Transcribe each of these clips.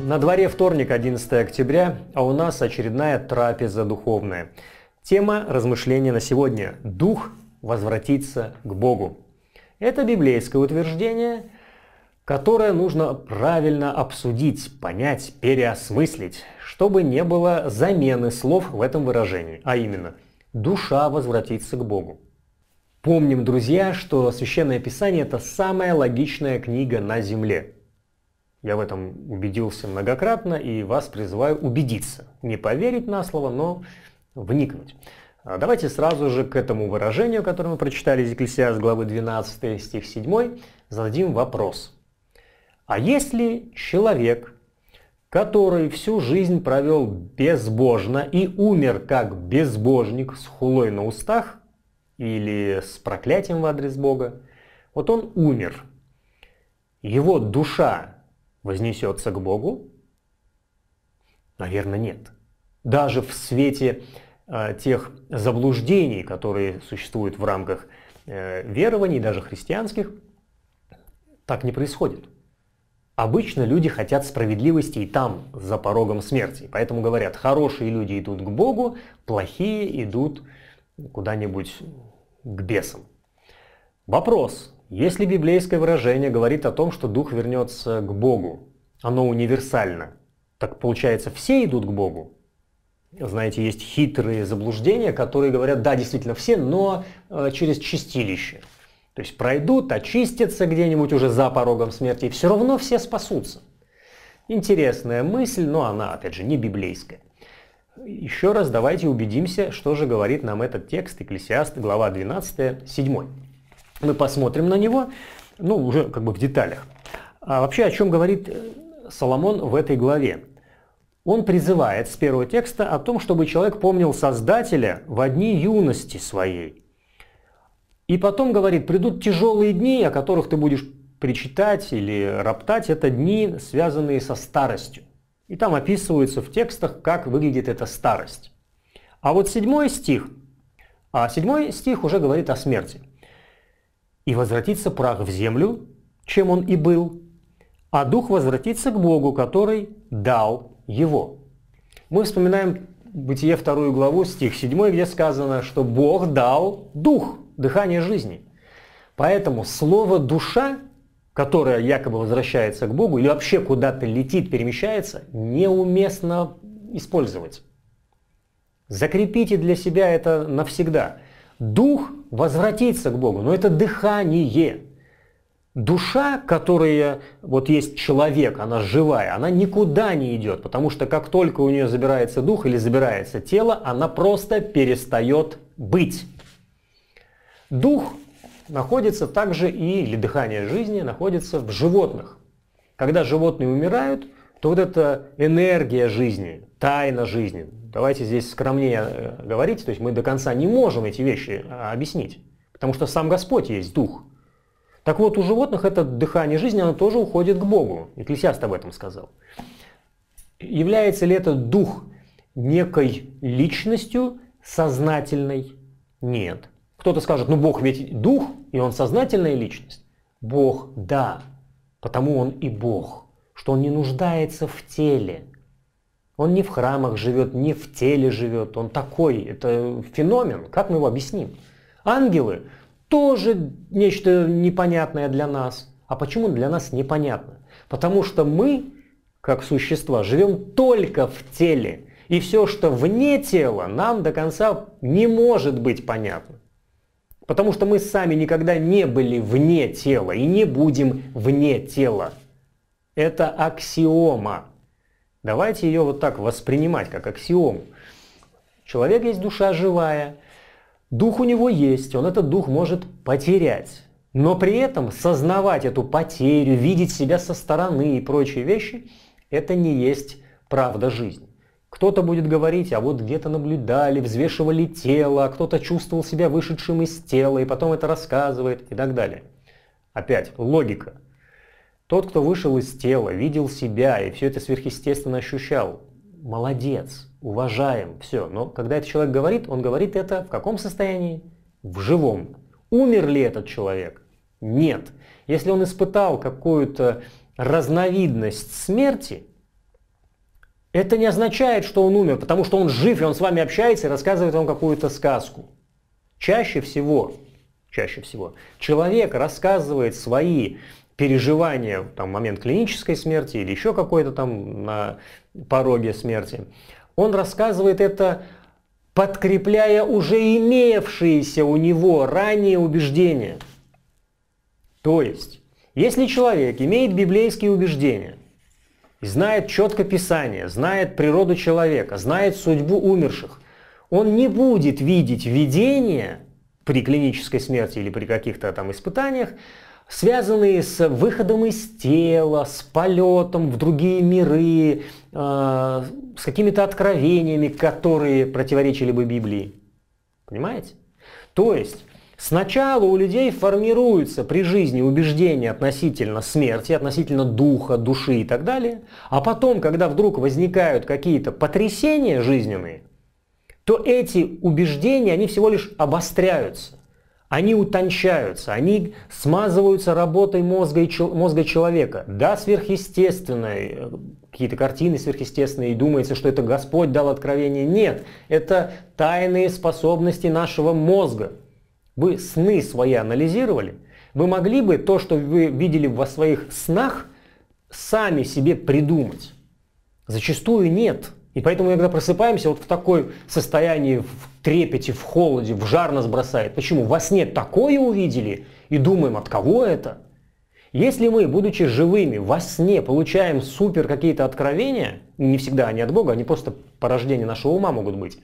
На дворе вторник, 11 октября, а у нас очередная трапеза духовная. Тема размышления на сегодня – «Дух возвратится к Богу». Это библейское утверждение, которое нужно правильно обсудить, понять, переосмыслить, чтобы не было замены слов в этом выражении, а именно «душа возвратится к Богу». Помним, друзья, что Священное Писание – это самая логичная книга на Земле. Я в этом убедился многократно и вас призываю убедиться. Не поверить на слово, но вникнуть. А давайте сразу же к этому выражению, которое мы прочитали из Екклесиас главы 12 стих 7, зададим вопрос. А если человек, который всю жизнь провел безбожно и умер как безбожник с хулой на устах или с проклятием в адрес Бога, вот он умер, его душа вознесется к Богу? Наверное, нет. Даже в свете э, тех заблуждений, которые существуют в рамках э, верований, даже христианских, так не происходит. Обычно люди хотят справедливости и там, за порогом смерти. Поэтому говорят, хорошие люди идут к Богу, плохие идут куда-нибудь к бесам. Вопрос, если библейское выражение говорит о том, что дух вернется к Богу, оно универсально, так получается все идут к Богу? Знаете, есть хитрые заблуждения, которые говорят, да, действительно все, но э, через чистилище. То есть пройдут, очистятся где-нибудь уже за порогом смерти, и все равно все спасутся. Интересная мысль, но она, опять же, не библейская. Еще раз давайте убедимся, что же говорит нам этот текст, Экклесиаст, глава 12, 7. Мы посмотрим на него, ну, уже как бы в деталях. А вообще, о чем говорит э, Соломон в этой главе? Он призывает с первого текста о том, чтобы человек помнил Создателя в одни юности своей. И потом говорит, придут тяжелые дни, о которых ты будешь причитать или роптать, это дни, связанные со старостью. И там описывается в текстах, как выглядит эта старость. А вот седьмой стих, а седьмой стих уже говорит о смерти – и возвратится прах в землю, чем он и был, а дух возвратится к Богу, который дал его. Мы вспоминаем Бытие вторую главу, стих 7, где сказано, что Бог дал дух, дыхание жизни. Поэтому слово «душа», которая якобы возвращается к Богу или вообще куда-то летит, перемещается, неуместно использовать. Закрепите для себя это навсегда – Дух возвратиться к Богу, но это дыхание. Душа, которая вот есть человек, она живая, она никуда не идет, потому что как только у нее забирается дух или забирается тело, она просто перестает быть. Дух находится также и, или дыхание жизни находится в животных. Когда животные умирают, то вот эта энергия жизни, тайна жизни, давайте здесь скромнее э, говорить, то есть мы до конца не можем эти вещи э, объяснить, потому что сам Господь есть Дух. Так вот, у животных это дыхание жизни, оно тоже уходит к Богу. Экклесиаст об этом сказал. Является ли этот дух некой личностью сознательной? Нет. Кто-то скажет, ну Бог ведь дух, и он сознательная личность. Бог – да, потому он и Бог – что он не нуждается в теле. Он не в храмах живет, не в теле живет, он такой, это феномен, как мы его объясним? Ангелы тоже нечто непонятное для нас. А почему для нас непонятно? Потому что мы, как существа, живем только в теле. И все, что вне тела, нам до конца не может быть понятно. Потому что мы сами никогда не были вне тела и не будем вне тела. Это аксиома. Давайте ее вот так воспринимать, как аксиому. Человек есть душа живая, дух у него есть, он этот дух может потерять. Но при этом сознавать эту потерю, видеть себя со стороны и прочие вещи, это не есть правда жизни. Кто-то будет говорить, а вот где-то наблюдали, взвешивали тело, а кто-то чувствовал себя вышедшим из тела и потом это рассказывает и так далее. Опять логика. Тот, кто вышел из тела, видел себя и все это сверхъестественно ощущал, молодец, уважаем, все. Но когда этот человек говорит, он говорит это в каком состоянии? В живом. Умер ли этот человек? Нет. Если он испытал какую-то разновидность смерти, это не означает, что он умер, потому что он жив, и он с вами общается и рассказывает вам какую-то сказку. Чаще всего, чаще всего, человек рассказывает свои переживание, там, момент клинической смерти или еще какой-то там на пороге смерти, он рассказывает это, подкрепляя уже имевшиеся у него ранее убеждения. То есть, если человек имеет библейские убеждения, знает четко Писание, знает природу человека, знает судьбу умерших, он не будет видеть видение при клинической смерти или при каких-то там испытаниях, связанные с выходом из тела, с полетом в другие миры, э, с какими-то откровениями, которые противоречили бы Библии. Понимаете? То есть сначала у людей формируются при жизни убеждения относительно смерти, относительно духа, души и так далее, а потом, когда вдруг возникают какие-то потрясения жизненные, то эти убеждения, они всего лишь обостряются. Они утончаются, они смазываются работой мозга, и, мозга человека. Да, сверхъестественной, э, какие-то картины сверхъестественные, и думается, что это Господь дал откровение. Нет, это тайные способности нашего мозга. Вы сны свои анализировали? Вы могли бы то, что вы видели во своих снах, сами себе придумать? Зачастую нет. И поэтому, когда просыпаемся, вот в такой состоянии, в трепете, в холоде, в жар нас бросает. Почему? Во сне такое увидели и думаем, от кого это? Если мы, будучи живыми, во сне получаем супер какие-то откровения, не всегда они от Бога, они просто порождение нашего ума могут быть,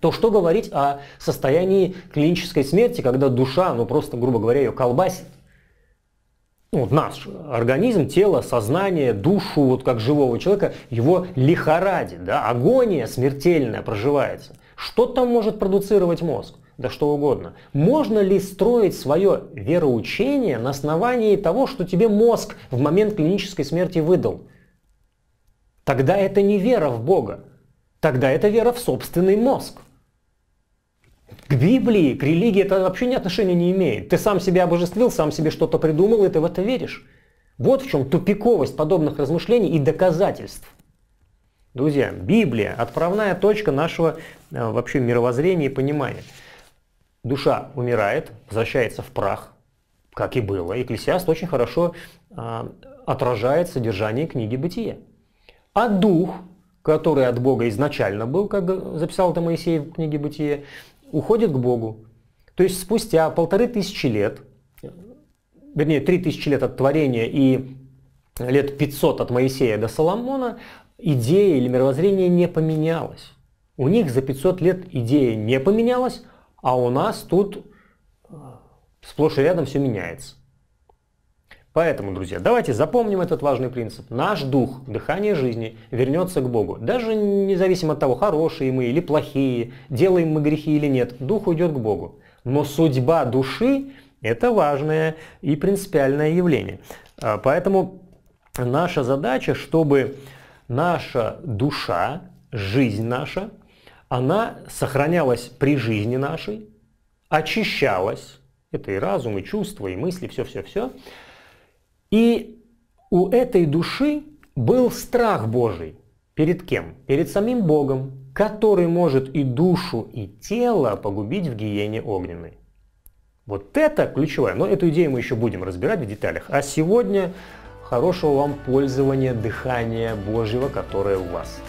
то что говорить о состоянии клинической смерти, когда душа, ну просто, грубо говоря, ее колбасит? ну, вот наш организм, тело, сознание, душу, вот как живого человека, его лихорадит, да, агония смертельная проживается. Что там может продуцировать мозг? Да что угодно. Можно ли строить свое вероучение на основании того, что тебе мозг в момент клинической смерти выдал? Тогда это не вера в Бога. Тогда это вера в собственный мозг. К Библии, к религии это вообще ни отношения не имеет. Ты сам себя обожествил, сам себе что-то придумал, и ты в это веришь. Вот в чем тупиковость подобных размышлений и доказательств. Друзья, Библия – отправная точка нашего э, вообще мировоззрения и понимания. Душа умирает, возвращается в прах, как и было. Экклесиаст очень хорошо э, отражает содержание книги бытия. А дух, который от Бога изначально был, как записал это Моисей в книге бытия уходит к Богу. То есть спустя полторы тысячи лет, вернее, три тысячи лет от творения и лет 500 от Моисея до Соломона, идея или мировоззрение не поменялось. У них за 500 лет идея не поменялась, а у нас тут э, сплошь и рядом все меняется. Поэтому, друзья, давайте запомним этот важный принцип. Наш дух, дыхание жизни, вернется к Богу. Даже независимо от того, хорошие мы или плохие, делаем мы грехи или нет, дух уйдет к Богу. Но судьба души – это важное и принципиальное явление. А, поэтому наша задача, чтобы наша душа, жизнь наша, она сохранялась при жизни нашей, очищалась, это и разум, и чувства, и мысли, все-все-все, и у этой души был страх Божий. Перед кем? Перед самим Богом, который может и душу, и тело погубить в гиене огненной. Вот это ключевое. Но эту идею мы еще будем разбирать в деталях. А сегодня хорошего вам пользования дыхания Божьего, которое у вас.